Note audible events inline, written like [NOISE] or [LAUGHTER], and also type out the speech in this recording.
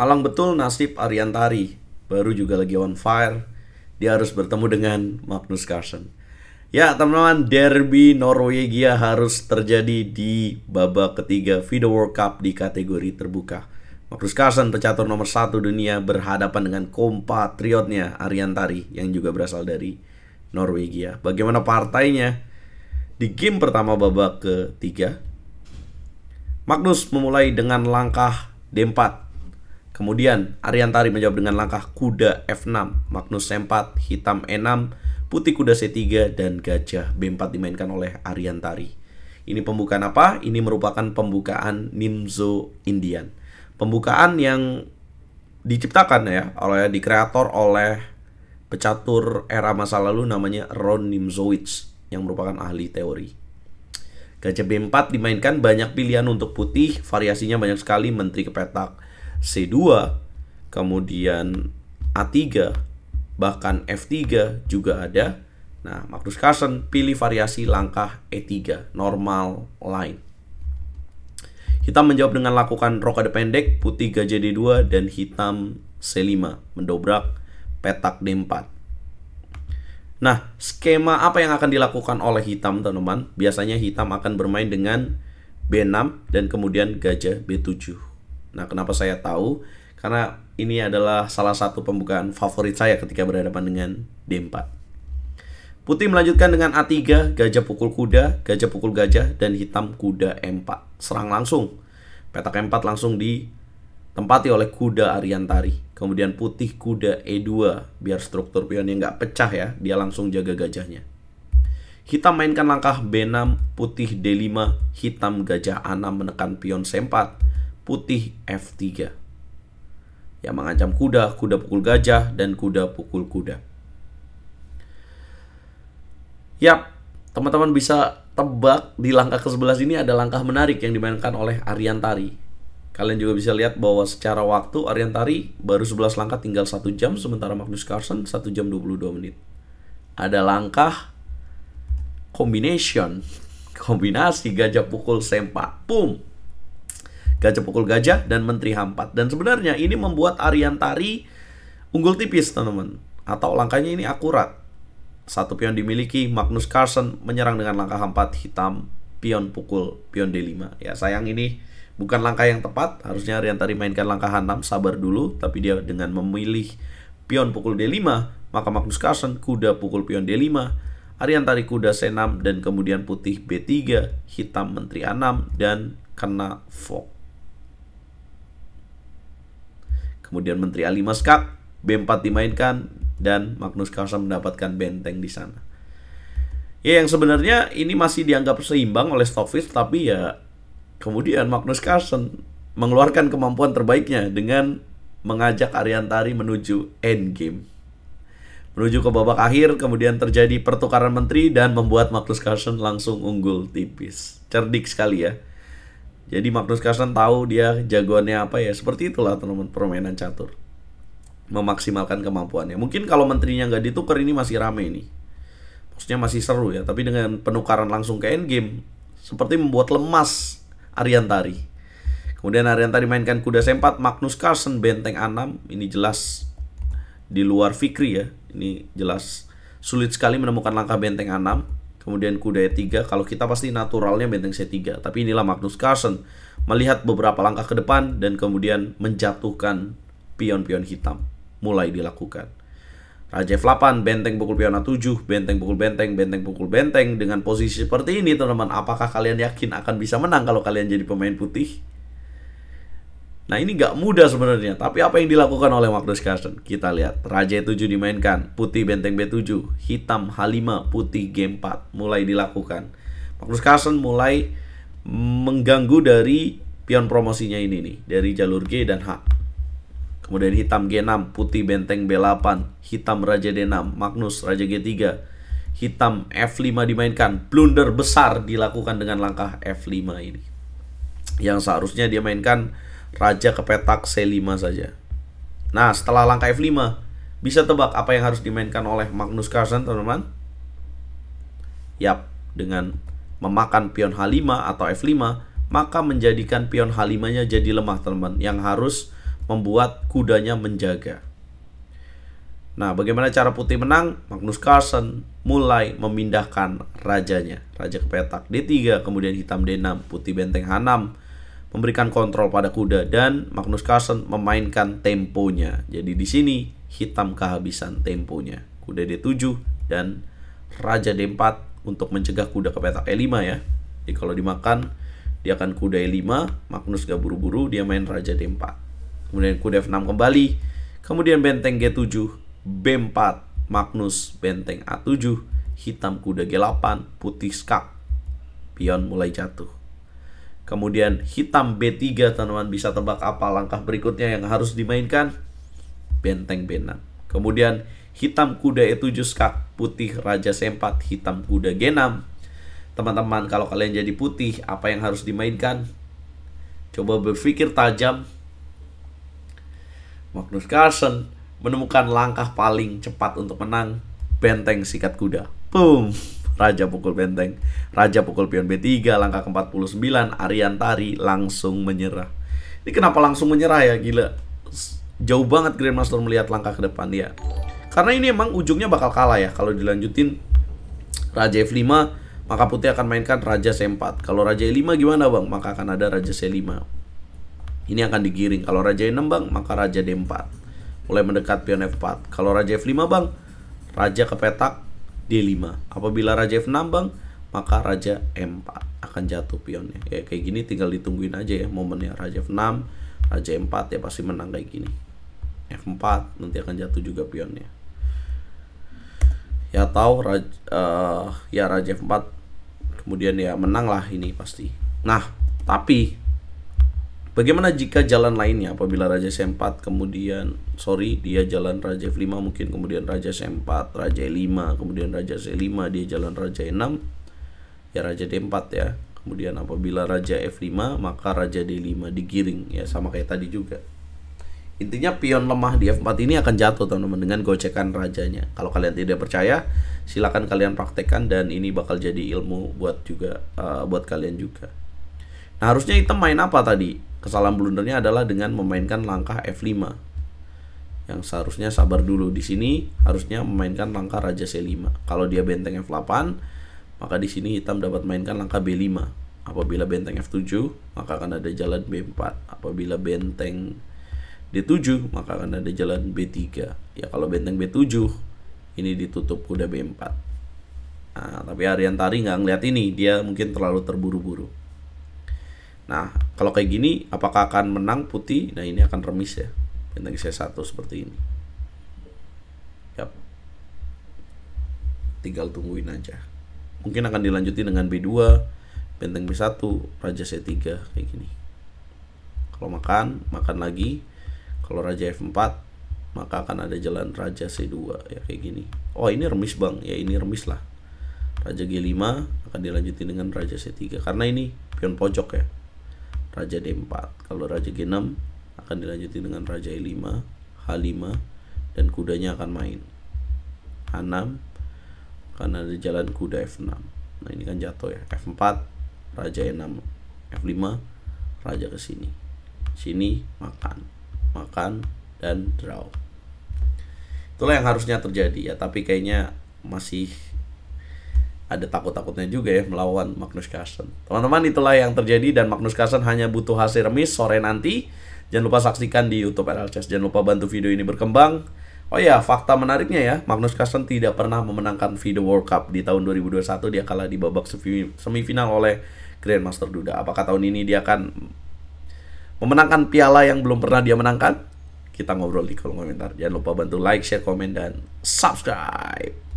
Malang betul nasib Ariantari, baru juga lagi on fire. Dia harus bertemu dengan Magnus Carlsen. Ya teman-teman, derby Norwegia harus terjadi di babak ketiga FIDE World Cup di kategori terbuka. Magnus Carlsen pecatur nomor satu dunia berhadapan dengan kompatriotnya Ariantari yang juga berasal dari Norwegia. Bagaimana partainya? Di game pertama babak ketiga, Magnus memulai dengan langkah D4 Kemudian Ariantari menjawab dengan langkah kuda F6, Magnus sempat hitam E6, putih kuda C3, dan gajah B4 dimainkan oleh Ariantari. Ini pembukaan apa? Ini merupakan pembukaan Nimzo Indian. Pembukaan yang diciptakan ya oleh di kreator oleh pecatur era masa lalu namanya Ron Nimzowitz yang merupakan ahli teori. Gajah B4 dimainkan banyak pilihan untuk putih, variasinya banyak sekali menteri ke petak C2, kemudian A3, bahkan F3 juga ada. Nah, Magnus Carlsen pilih variasi langkah E3, normal line. Hitam menjawab dengan lakukan rokade pendek, putih gajah D2, dan hitam C5, mendobrak petak D4. Nah, skema apa yang akan dilakukan oleh hitam, teman-teman? Biasanya hitam akan bermain dengan B6 dan kemudian gajah B7. Nah, kenapa saya tahu? Karena ini adalah salah satu pembukaan favorit saya ketika berhadapan dengan D4. Putih melanjutkan dengan A3, gajah pukul kuda, gajah pukul gajah, dan hitam kuda M4. Serang langsung. Petak M4 langsung ditempati oleh kuda Ariantari. Kemudian putih kuda E2, biar struktur pionnya nggak pecah ya, dia langsung jaga gajahnya. Hitam mainkan langkah B6, putih D5, hitam gajah A6 menekan pion C4 putih F3 yang mengancam kuda, kuda pukul gajah, dan kuda pukul kuda. Yap, teman-teman bisa tebak di langkah ke-11 ini ada langkah menarik yang dimainkan oleh Ariantari. Kalian juga bisa lihat bahwa secara waktu Ariantari baru 11 langkah tinggal 1 jam sementara Magnus Carlsen 1 jam 22 menit. Ada langkah combination, [LAUGHS] kombinasi gajah pukul sempak, pum, Gajah Pukul Gajah, dan Menteri Hampat. Dan sebenarnya ini membuat Ariantari unggul tipis teman-teman. Atau langkahnya ini akurat. Satu pion dimiliki, Magnus Carlsen menyerang dengan langkah hampat hitam, pion pukul, pion D5. Ya sayang ini bukan langkah yang tepat, harusnya Ariantari mainkan langkah H6, sabar dulu. Tapi dia dengan memilih pion pukul D5, maka Magnus Carlsen kuda pukul pion D5, Ariantari kuda C6 dan kemudian putih B3, hitam menteri A6 dan kena fork Kemudian Menteri Ali Maskak, B4 dimainkan, dan Magnus Carlsen mendapatkan benteng di sana. Ya yang sebenarnya ini masih dianggap seimbang oleh Stoffis, tapi ya kemudian Magnus Carlsen mengeluarkan kemampuan terbaiknya dengan mengajak Ariantari menuju endgame. Menuju ke babak akhir, kemudian terjadi pertukaran menteri dan membuat Magnus Carlsen langsung unggul tipis. Cerdik sekali ya. Jadi Magnus Carlsen tahu dia jagoannya apa ya. Seperti itulah teman-teman permainan catur. Memaksimalkan kemampuannya. Mungkin kalau menterinya nggak ditukar ini masih rame nih. Maksudnya masih seru ya. Tapi dengan penukaran langsung ke endgame. Seperti membuat lemas Ariantari. Kemudian Ariantari mainkan kuda sempat. Magnus Carlsen benteng A6. Ini jelas di luar Fikri ya. Ini jelas sulit sekali menemukan langkah benteng A6 Kemudian kuda E3, kalau kita pasti naturalnya benteng C3. Tapi inilah Magnus Carlsen melihat beberapa langkah ke depan dan kemudian menjatuhkan pion-pion hitam mulai dilakukan. Raja F8, benteng pukul pion A7, benteng pukul benteng, benteng pukul benteng dengan posisi seperti ini teman-teman, apakah kalian yakin akan bisa menang kalau kalian jadi pemain putih? Nah ini nggak mudah sebenarnya, tapi apa yang dilakukan oleh Magnus Carlsen? Kita lihat, Raja E7 dimainkan, putih benteng B7, hitam H5, putih G4 mulai dilakukan. Magnus Carlsen mulai mengganggu dari pion promosinya ini nih, dari jalur G dan H. Kemudian hitam G6, putih benteng B8, hitam Raja D6, Magnus Raja G3, hitam F5 dimainkan, blunder besar dilakukan dengan langkah F5 ini. Yang seharusnya dia mainkan raja ke petak C5 saja. Nah, setelah langkah F5, bisa tebak apa yang harus dimainkan oleh Magnus Carlsen, teman-teman? Yap, dengan memakan pion H5 atau F5, maka menjadikan pion H5-nya jadi lemah, teman-teman, yang harus membuat kudanya menjaga. Nah, bagaimana cara putih menang? Magnus Carlsen mulai memindahkan rajanya. Raja ke petak D3, kemudian hitam D6, putih benteng H6, memberikan kontrol pada kuda dan Magnus Carlsen memainkan temponya. Jadi di sini hitam kehabisan temponya. Kuda D7 dan Raja D4 untuk mencegah kuda ke petak E5 ya. Jadi kalau dimakan dia akan kuda E5, Magnus gak buru-buru, dia main Raja D4. Kemudian kuda F6 kembali, kemudian benteng G7, B4, Magnus benteng A7, hitam kuda G8, putih skak. Pion mulai jatuh. Kemudian hitam B3 teman-teman bisa tebak apa langkah berikutnya yang harus dimainkan? Benteng B6. Kemudian hitam kuda E7 skak, putih raja C4, hitam kuda G6. Teman-teman kalau kalian jadi putih apa yang harus dimainkan? Coba berpikir tajam. Magnus Carlsen menemukan langkah paling cepat untuk menang, benteng sikat kuda. Boom! Raja pukul benteng. Raja pukul pion B3, langkah ke-49, Ariantari langsung menyerah. Ini kenapa langsung menyerah ya, gila. Jauh banget Grandmaster melihat langkah ke depan ya. Karena ini emang ujungnya bakal kalah ya. Kalau dilanjutin Raja F5, maka putih akan mainkan Raja C4. Kalau Raja E5 gimana bang? Maka akan ada Raja C5. Ini akan digiring. Kalau Raja E6 bang, maka Raja D4. Mulai mendekat pion F4. Kalau Raja F5 bang, Raja ke petak, D5. Apabila raja F6 bang, maka raja M4 akan jatuh pionnya. Ya kayak gini tinggal ditungguin aja ya momennya raja F6, raja M4 ya pasti menang kayak gini. F4 nanti akan jatuh juga pionnya. Ya tahu raja, uh, eh, ya raja F4 kemudian ya menang lah ini pasti. Nah, tapi Bagaimana jika jalan lainnya apabila raja C4 kemudian sorry dia jalan raja F5 mungkin kemudian raja C4, raja E5, kemudian raja C5 dia jalan raja E6 ya raja D4 ya. Kemudian apabila raja F5 maka raja D5 digiring ya sama kayak tadi juga. Intinya pion lemah di F4 ini akan jatuh teman-teman dengan gocekan rajanya. Kalau kalian tidak percaya silahkan kalian praktekkan dan ini bakal jadi ilmu buat juga uh, buat kalian juga. Nah harusnya hitam main apa tadi? Kesalahan blundernya adalah dengan memainkan langkah F5 yang seharusnya sabar dulu di sini harusnya memainkan langkah raja C5. Kalau dia benteng F8 maka di sini hitam dapat mainkan langkah B5. Apabila benteng F7 maka akan ada jalan B4. Apabila benteng D7 maka akan ada jalan B3 ya kalau benteng B7 ini ditutup kuda B4 nah, tapi Arian Tari nggak ngeliat ini dia mungkin terlalu terburu-buru Nah, kalau kayak gini apakah akan menang putih? Nah, ini akan remis ya. Benteng C1 seperti ini. Yap. Tinggal tungguin aja. Mungkin akan dilanjutin dengan B2, benteng B1, raja C3 kayak gini. Kalau makan, makan lagi. Kalau raja F4, maka akan ada jalan raja C2 ya kayak gini. Oh, ini remis, Bang. Ya ini remis lah. Raja G5 akan dilanjutin dengan raja C3 karena ini pion pojok ya raja D4. Kalau raja G6 akan dilanjuti dengan raja E5, H5 dan kudanya akan main. H6 karena ada jalan kuda F6. Nah, ini kan jatuh ya. F4, raja E6, F5, raja ke sini. Sini makan, makan dan draw. Itulah yang harusnya terjadi ya, tapi kayaknya masih ada takut-takutnya juga ya melawan Magnus Carlsen. Teman-teman itulah yang terjadi dan Magnus Carlsen hanya butuh hasil remis sore nanti. Jangan lupa saksikan di YouTube Chess. Jangan lupa bantu video ini berkembang. Oh ya, fakta menariknya ya, Magnus Carlsen tidak pernah memenangkan FIDE World Cup di tahun 2021. Dia kalah di babak semifinal oleh Grandmaster Duda. Apakah tahun ini dia akan memenangkan piala yang belum pernah dia menangkan? Kita ngobrol di kolom komentar. Jangan lupa bantu like, share, komen, dan subscribe.